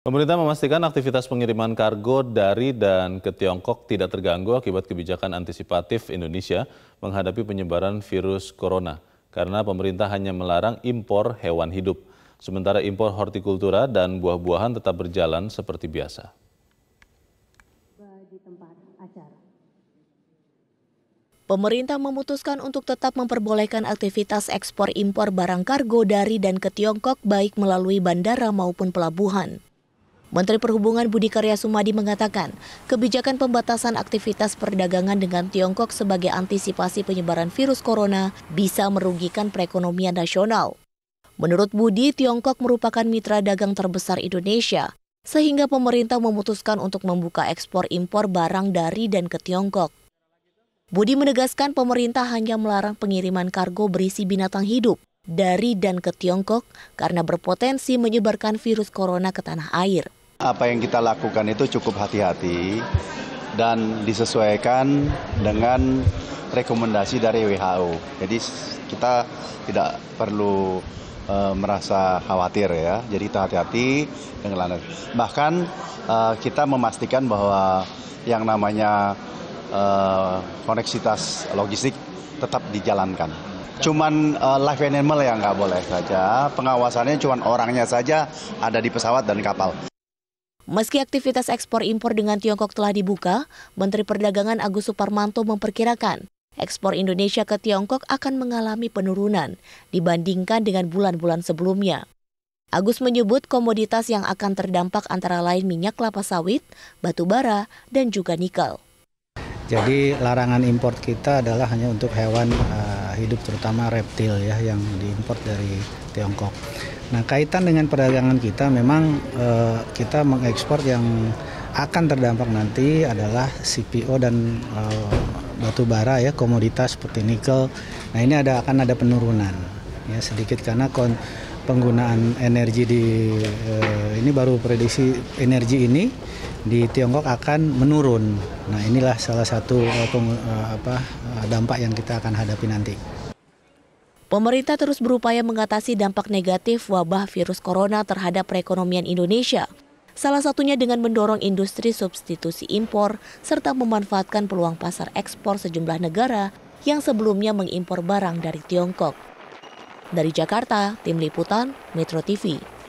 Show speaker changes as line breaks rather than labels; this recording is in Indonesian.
Pemerintah memastikan aktivitas pengiriman kargo dari dan ke Tiongkok tidak terganggu akibat kebijakan antisipatif Indonesia menghadapi penyebaran virus corona karena pemerintah hanya melarang impor hewan hidup. Sementara impor hortikultura dan buah-buahan tetap berjalan seperti biasa.
Pemerintah memutuskan untuk tetap memperbolehkan aktivitas ekspor impor barang kargo dari dan ke Tiongkok baik melalui bandara maupun pelabuhan. Menteri Perhubungan Budi Karya Sumadi mengatakan, kebijakan pembatasan aktivitas perdagangan dengan Tiongkok sebagai antisipasi penyebaran virus corona bisa merugikan perekonomian nasional. Menurut Budi, Tiongkok merupakan mitra dagang terbesar Indonesia, sehingga pemerintah memutuskan untuk membuka ekspor impor barang dari dan ke Tiongkok. Budi menegaskan pemerintah hanya melarang pengiriman kargo berisi binatang hidup dari dan ke Tiongkok karena berpotensi menyebarkan virus corona ke tanah air.
Apa yang kita lakukan itu cukup hati-hati dan disesuaikan dengan rekomendasi dari WHO. Jadi kita tidak perlu e, merasa khawatir ya. Jadi kita hati-hati dengan Bahkan e, kita memastikan bahwa yang namanya e, koneksitas logistik tetap dijalankan cuman e, live animal yang nggak boleh saja. Pengawasannya cuman orangnya saja ada di pesawat dan kapal.
Meski aktivitas ekspor impor dengan Tiongkok telah dibuka, Menteri Perdagangan Agus Suparmanto memperkirakan ekspor Indonesia ke Tiongkok akan mengalami penurunan dibandingkan dengan bulan-bulan sebelumnya. Agus menyebut komoditas yang akan terdampak antara lain minyak kelapa sawit, batu bara, dan juga nikel.
Jadi larangan impor kita adalah hanya untuk hewan uh, hidup terutama reptil ya yang diimpor dari Tiongkok. Nah, kaitan dengan perdagangan kita memang eh, kita mengekspor yang akan terdampak nanti adalah CPO dan eh, batu bara ya, komoditas seperti nikel. Nah, ini ada akan ada penurunan ya sedikit karena kon penggunaan energi di eh, ini baru prediksi energi ini di Tiongkok akan menurun. Nah, inilah salah satu eh, peng, eh, apa eh, dampak yang kita akan hadapi nanti.
Pemerintah terus berupaya mengatasi dampak negatif wabah virus corona terhadap perekonomian Indonesia. Salah satunya dengan mendorong industri substitusi impor serta memanfaatkan peluang pasar ekspor sejumlah negara yang sebelumnya mengimpor barang dari Tiongkok. Dari Jakarta, Tim Liputan, Metro TV.